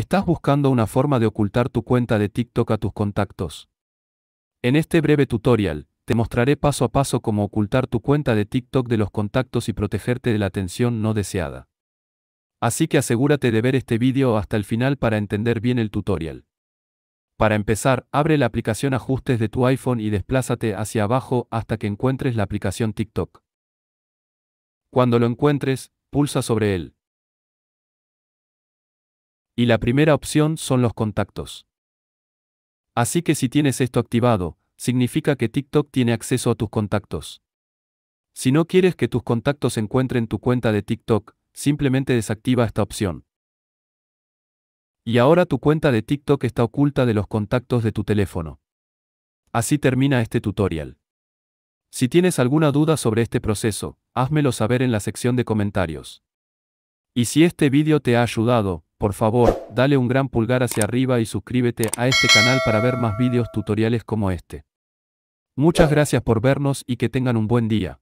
¿Estás buscando una forma de ocultar tu cuenta de TikTok a tus contactos? En este breve tutorial, te mostraré paso a paso cómo ocultar tu cuenta de TikTok de los contactos y protegerte de la atención no deseada. Así que asegúrate de ver este vídeo hasta el final para entender bien el tutorial. Para empezar, abre la aplicación Ajustes de tu iPhone y desplázate hacia abajo hasta que encuentres la aplicación TikTok. Cuando lo encuentres, pulsa sobre él. Y la primera opción son los contactos. Así que si tienes esto activado, significa que TikTok tiene acceso a tus contactos. Si no quieres que tus contactos encuentren tu cuenta de TikTok, simplemente desactiva esta opción. Y ahora tu cuenta de TikTok está oculta de los contactos de tu teléfono. Así termina este tutorial. Si tienes alguna duda sobre este proceso, házmelo saber en la sección de comentarios. Y si este vídeo te ha ayudado, por favor, dale un gran pulgar hacia arriba y suscríbete a este canal para ver más vídeos tutoriales como este. Muchas gracias por vernos y que tengan un buen día.